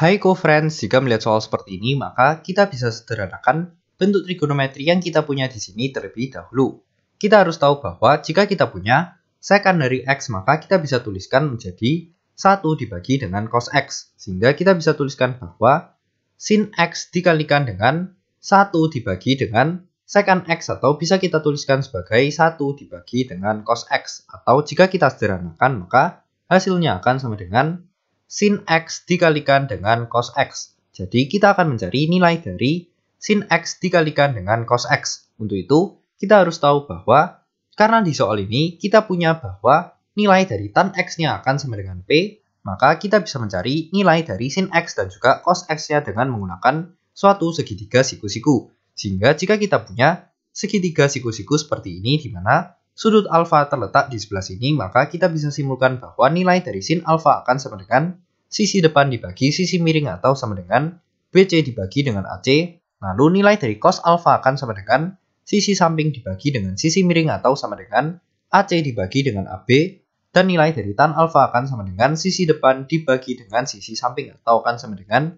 Hai co-friends, jika melihat soal seperti ini, maka kita bisa sederhanakan bentuk trigonometri yang kita punya di sini terlebih dahulu. Kita harus tahu bahwa jika kita punya sekan dari x, maka kita bisa tuliskan menjadi 1 dibagi dengan cos x. Sehingga kita bisa tuliskan bahwa sin x dikalikan dengan 1 dibagi dengan sekan x atau bisa kita tuliskan sebagai 1 dibagi dengan cos x. Atau jika kita sederhanakan, maka hasilnya akan sama dengan sin x dikalikan dengan cos x. Jadi kita akan mencari nilai dari sin x dikalikan dengan cos x. Untuk itu, kita harus tahu bahwa karena di soal ini kita punya bahwa nilai dari tan x-nya akan sama dengan p, maka kita bisa mencari nilai dari sin x dan juga cos x-nya dengan menggunakan suatu segitiga siku-siku. Sehingga jika kita punya segitiga siku-siku seperti ini di mana sudut alfa terletak di sebelah sini, maka kita bisa simpulkan bahwa nilai dari sin alfa akan sama dengan sisi depan dibagi sisi miring atau sama dengan BC dibagi dengan AC, lalu nilai dari cos alfa akan sama dengan sisi samping dibagi dengan sisi miring atau sama dengan AC dibagi dengan AB, dan nilai dari tan alfa akan sama dengan sisi depan dibagi dengan sisi samping atau akan sama dengan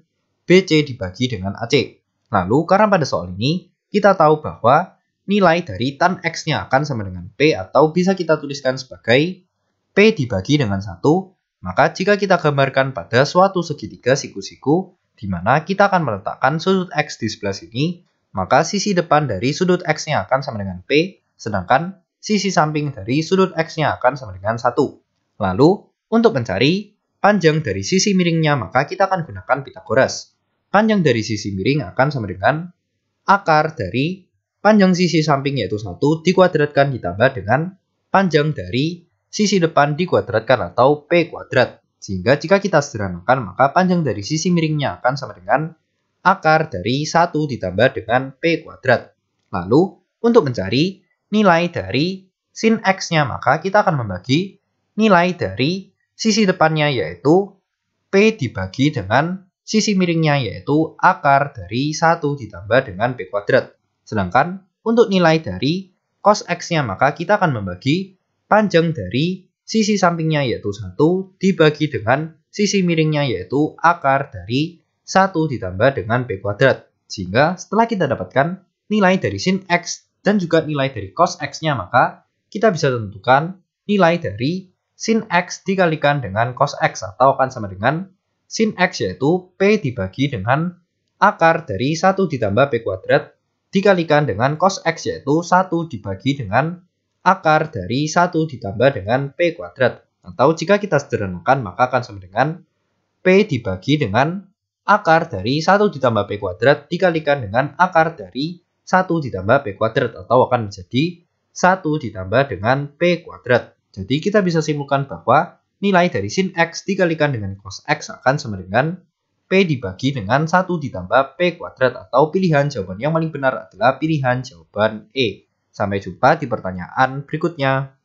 BC dibagi dengan AC. Lalu karena pada soal ini kita tahu bahwa nilai dari tan x-nya akan sama dengan P atau bisa kita tuliskan sebagai P dibagi dengan satu. maka jika kita gambarkan pada suatu segitiga siku-siku, di mana kita akan meletakkan sudut x di sebelah sini, maka sisi depan dari sudut x-nya akan sama dengan P, sedangkan sisi samping dari sudut x-nya akan sama dengan satu. Lalu, untuk mencari panjang dari sisi miringnya, maka kita akan gunakan Pitagoras. Panjang dari sisi miring akan sama dengan akar dari panjang sisi samping yaitu 1 dikuadratkan ditambah dengan panjang dari sisi depan dikuadratkan atau P kuadrat. Sehingga jika kita sederhanakan maka panjang dari sisi miringnya akan sama dengan akar dari 1 ditambah dengan P kuadrat. Lalu untuk mencari nilai dari sin X-nya maka kita akan membagi nilai dari sisi depannya yaitu P dibagi dengan sisi miringnya yaitu akar dari 1 ditambah dengan P kuadrat. Sedangkan untuk nilai dari cos x-nya maka kita akan membagi panjang dari sisi sampingnya yaitu 1 dibagi dengan sisi miringnya yaitu akar dari 1 ditambah dengan p kuadrat. Sehingga setelah kita dapatkan nilai dari sin x dan juga nilai dari cos x-nya maka kita bisa tentukan nilai dari sin x dikalikan dengan cos x atau akan sama dengan sin x yaitu p dibagi dengan akar dari 1 ditambah p kuadrat dikalikan dengan cos X yaitu 1 dibagi dengan akar dari 1 ditambah dengan P kuadrat. Atau jika kita sederhanakan maka akan sama dengan P dibagi dengan akar dari 1 ditambah P kuadrat dikalikan dengan akar dari 1 ditambah P kuadrat atau akan menjadi 1 ditambah dengan P kuadrat. Jadi kita bisa simpulkan bahwa nilai dari sin X dikalikan dengan cos X akan sama dengan P dibagi dengan 1 ditambah P kuadrat atau pilihan jawaban yang paling benar adalah pilihan jawaban E. Sampai jumpa di pertanyaan berikutnya.